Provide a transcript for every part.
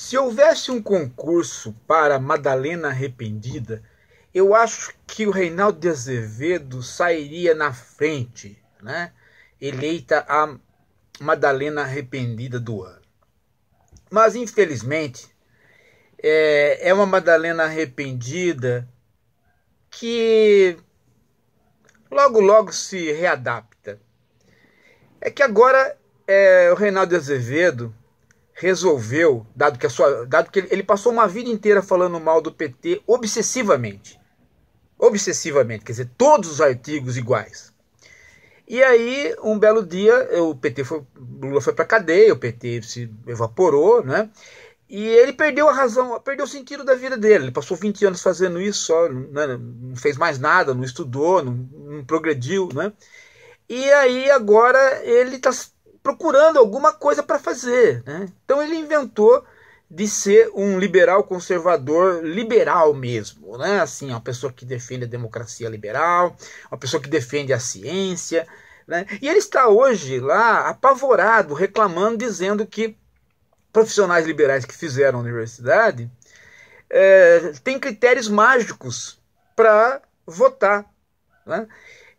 Se houvesse um concurso para Madalena Arrependida, eu acho que o Reinaldo de Azevedo sairia na frente, né? Eleita a Madalena Arrependida do ano. Mas, infelizmente, é, é uma Madalena Arrependida que logo, logo se readapta. É que agora é, o Reinaldo de Azevedo resolveu, dado que, a sua, dado que ele, passou uma vida inteira falando mal do PT obsessivamente. Obsessivamente, quer dizer, todos os artigos iguais. E aí, um belo dia, o PT foi, Lula foi para cadeia, o PT se evaporou, né? E ele perdeu a razão, perdeu o sentido da vida dele. Ele passou 20 anos fazendo isso só, né? não fez mais nada, não estudou, não, não progrediu, né? E aí agora ele está procurando alguma coisa para fazer. Né? Então ele inventou de ser um liberal conservador liberal mesmo, né? Assim, uma pessoa que defende a democracia liberal, uma pessoa que defende a ciência, né? E ele está hoje lá apavorado, reclamando, dizendo que profissionais liberais que fizeram a universidade é, têm critérios mágicos para votar. Né?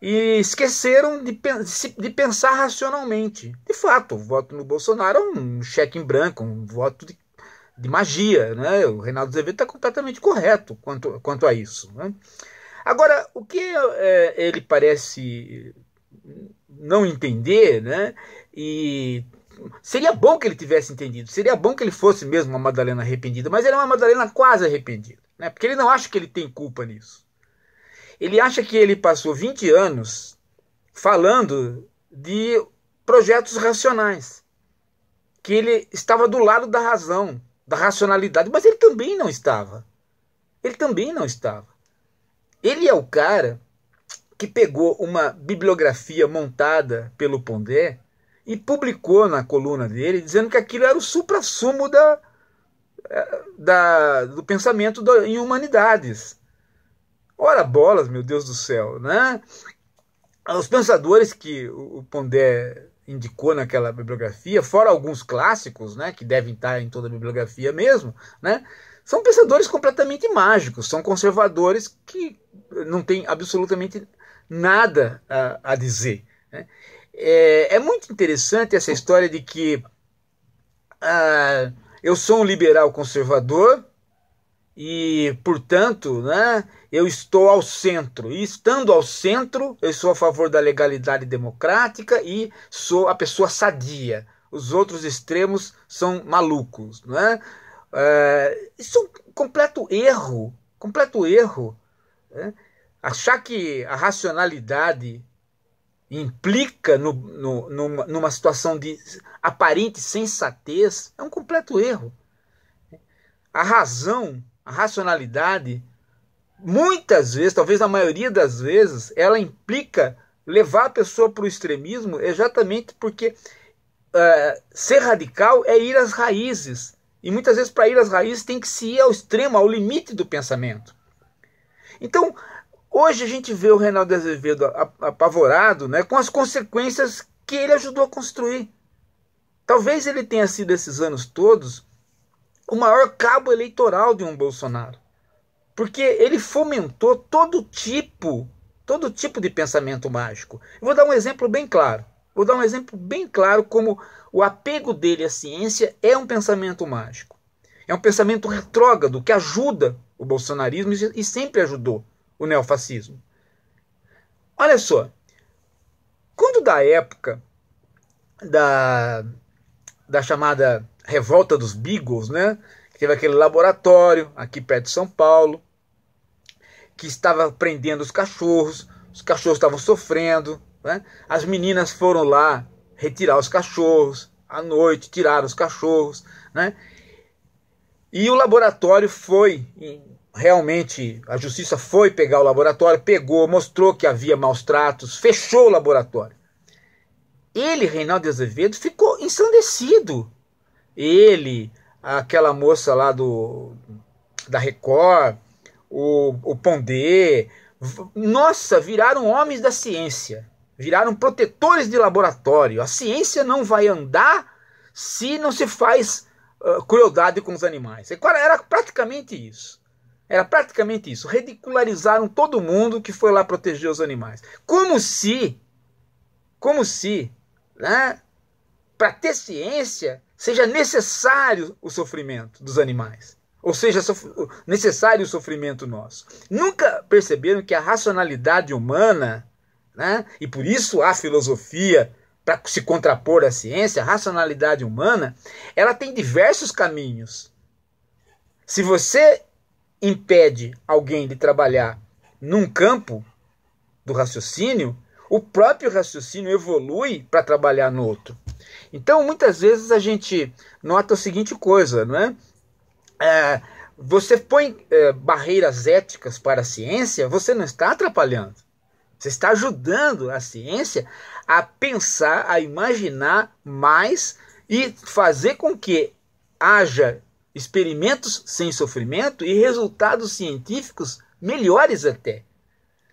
e esqueceram de, de pensar racionalmente. De fato, o voto no Bolsonaro é um cheque em branco, um voto de, de magia. Né? O Reinaldo Azevedo está completamente correto quanto, quanto a isso. Né? Agora, o que é, ele parece não entender, né? e seria bom que ele tivesse entendido, seria bom que ele fosse mesmo uma Madalena arrependida, mas ele é uma Madalena quase arrependida, né? porque ele não acha que ele tem culpa nisso. Ele acha que ele passou 20 anos falando de projetos racionais, que ele estava do lado da razão, da racionalidade, mas ele também não estava. Ele também não estava. Ele é o cara que pegou uma bibliografia montada pelo Pondé e publicou na coluna dele, dizendo que aquilo era o supra-sumo da, eh, da, do pensamento em humanidades. Ora bolas, meu Deus do céu, né? Os pensadores que o Pondé indicou naquela bibliografia, fora alguns clássicos, né, que devem estar em toda a bibliografia mesmo, né, são pensadores completamente mágicos, são conservadores que não têm absolutamente nada a, a dizer. Né? É, é, muito interessante essa história de que ah, eu sou um liberal conservador, e, portanto, né, eu estou ao centro. E estando ao centro, eu sou a favor da legalidade democrática e sou a pessoa sadia. Os outros extremos são malucos. Né? É, isso é um completo erro, completo erro. Né? Achar que a racionalidade implica no, no, numa, numa situação de aparente sensatez é um completo erro. A razão a racionalidade, muitas vezes, talvez a maioria das vezes, ela implica levar a pessoa para o extremismo exatamente porque uh, ser radical é ir às raízes. E muitas vezes, para ir às raízes, tem que se ir ao extremo, ao limite do pensamento. Então, hoje a gente vê o Reinaldo Azevedo apavorado né, com as consequências que ele ajudou a construir. Talvez ele tenha sido esses anos todos o maior cabo eleitoral de um Bolsonaro. Porque ele fomentou todo tipo, todo tipo de pensamento mágico. Eu vou dar um exemplo bem claro. Vou dar um exemplo bem claro como o apego dele à ciência é um pensamento mágico. É um pensamento retrógrado que ajuda o bolsonarismo e sempre ajudou o neofascismo. Olha só, quando da época da da chamada Revolta dos Beagles, né? Que teve aquele laboratório aqui perto de São Paulo, que estava prendendo os cachorros, os cachorros estavam sofrendo, né? As meninas foram lá retirar os cachorros à noite, tiraram os cachorros, né? E o laboratório foi realmente a justiça foi pegar o laboratório, pegou, mostrou que havia maus tratos, fechou o laboratório ele, Reinaldo Azevedo, ficou ensandecido. Ele, aquela moça lá do da Record, o, o Pondé, nossa, viraram homens da ciência, viraram protetores de laboratório. A ciência não vai andar se não se faz uh, crueldade com os animais. Era praticamente isso. Era praticamente isso. Ridicularizaram todo mundo que foi lá proteger os animais. Como se, como se né, para ter ciência, seja necessário o sofrimento dos animais. Ou seja, necessário o sofrimento nosso. Nunca perceberam que a racionalidade humana, né, e por isso a filosofia, para se contrapor à ciência, a racionalidade humana, ela tem diversos caminhos. Se você impede alguém de trabalhar num campo do raciocínio, o próprio raciocínio evolui para trabalhar no outro. Então, muitas vezes a gente nota a seguinte coisa, não é? é você põe é, barreiras éticas para a ciência, você não está atrapalhando. Você está ajudando a ciência a pensar, a imaginar mais e fazer com que haja experimentos sem sofrimento e resultados científicos melhores até.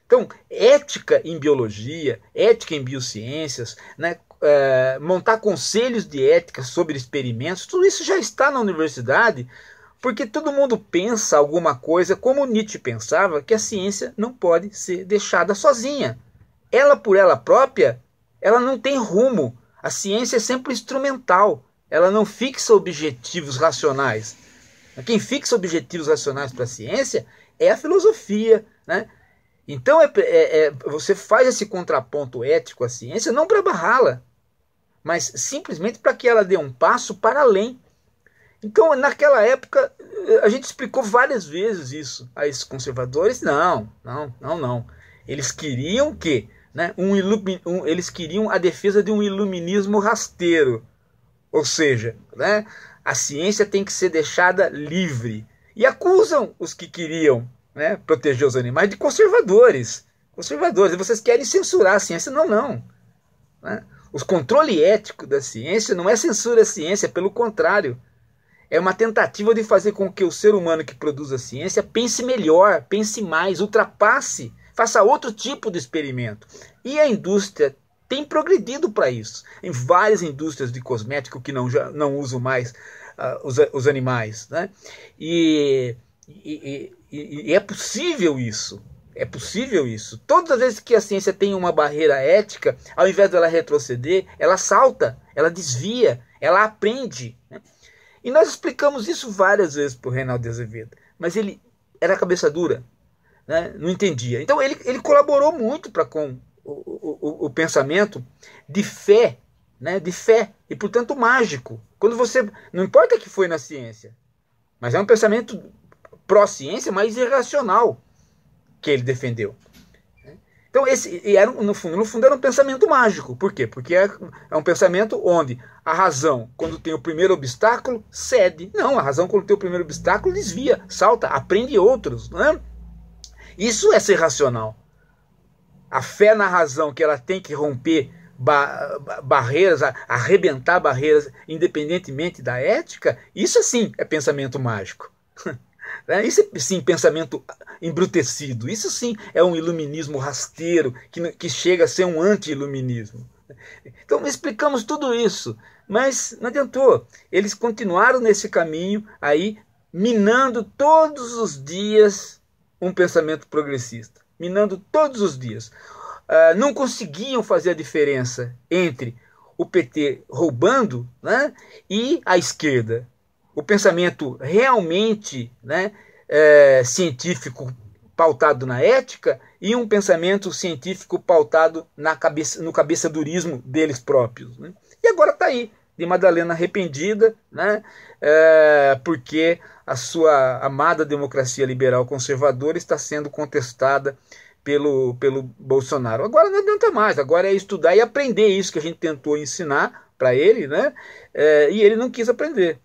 Então, ética em biologia, ética em biociências, né, é, montar conselhos de ética sobre experimentos, tudo isso já está na universidade, porque todo mundo pensa alguma coisa, como Nietzsche pensava, que a ciência não pode ser deixada sozinha. Ela por ela própria, ela não tem rumo. A ciência é sempre instrumental, ela não fixa objetivos racionais. Quem fixa objetivos racionais para a ciência é a filosofia, né? Então é, é, é, você faz esse contraponto ético à ciência não para barrá-la, mas simplesmente para que ela dê um passo para além. Então, naquela época, a gente explicou várias vezes isso a esses conservadores. Não, não, não, não. Eles queriam que, né, um, um eles queriam a defesa de um iluminismo rasteiro. Ou seja, né, a ciência tem que ser deixada livre. E acusam os que queriam né, proteger os animais de conservadores. Conservadores, vocês querem censurar a ciência. Não, não. Né? O controle ético da ciência não é censura à ciência, é pelo contrário. É uma tentativa de fazer com que o ser humano que produz a ciência pense melhor, pense mais, ultrapasse, faça outro tipo de experimento. E a indústria tem progredido para isso. Em várias indústrias de cosmético que não, já, não usam mais uh, os, os animais. Né? E e, e, e, é possível isso. É possível isso. Todas as vezes que a ciência tem uma barreira ética, ao invés dela retroceder, ela salta, ela desvia, ela aprende. Né? E nós explicamos isso várias vezes para o Reinaldo de Azevedo, mas ele era cabeça dura, né? não entendia. Então ele, ele colaborou muito para com o, o, o pensamento de fé, né? de fé, e portanto mágico. Quando você. Não importa que foi na ciência, mas é um pensamento pró-ciência, mas irracional que ele defendeu. Então, esse, e era, no, fundo, no fundo, era um pensamento mágico. Por quê? Porque é, é, um pensamento onde a razão, quando tem o primeiro obstáculo, cede. Não, a razão, quando tem o primeiro obstáculo, desvia, salta, aprende outros. Né? Isso é ser racional. A fé na razão, que ela tem que romper ba barreiras, arrebentar barreiras, independentemente da ética, isso sim é pensamento mágico. Né? Isso é, sim, pensamento embrutecido. Isso sim é um iluminismo rasteiro que, que chega a ser um anti-iluminismo. Então explicamos tudo isso, mas não adiantou. Eles continuaram nesse caminho aí, minando todos os dias um pensamento progressista. Minando todos os dias. Ah, não conseguiam fazer a diferença entre o PT roubando né, e a esquerda o pensamento realmente né, é, científico pautado na ética e um pensamento científico pautado na cabeça, no cabeçadurismo deles próprios. Né? E agora está aí, de Madalena arrependida, né, é, porque a sua amada democracia liberal conservadora está sendo contestada pelo, pelo Bolsonaro. Agora não adianta mais, agora é estudar e aprender isso que a gente tentou ensinar para ele, né? É, e ele não quis aprender.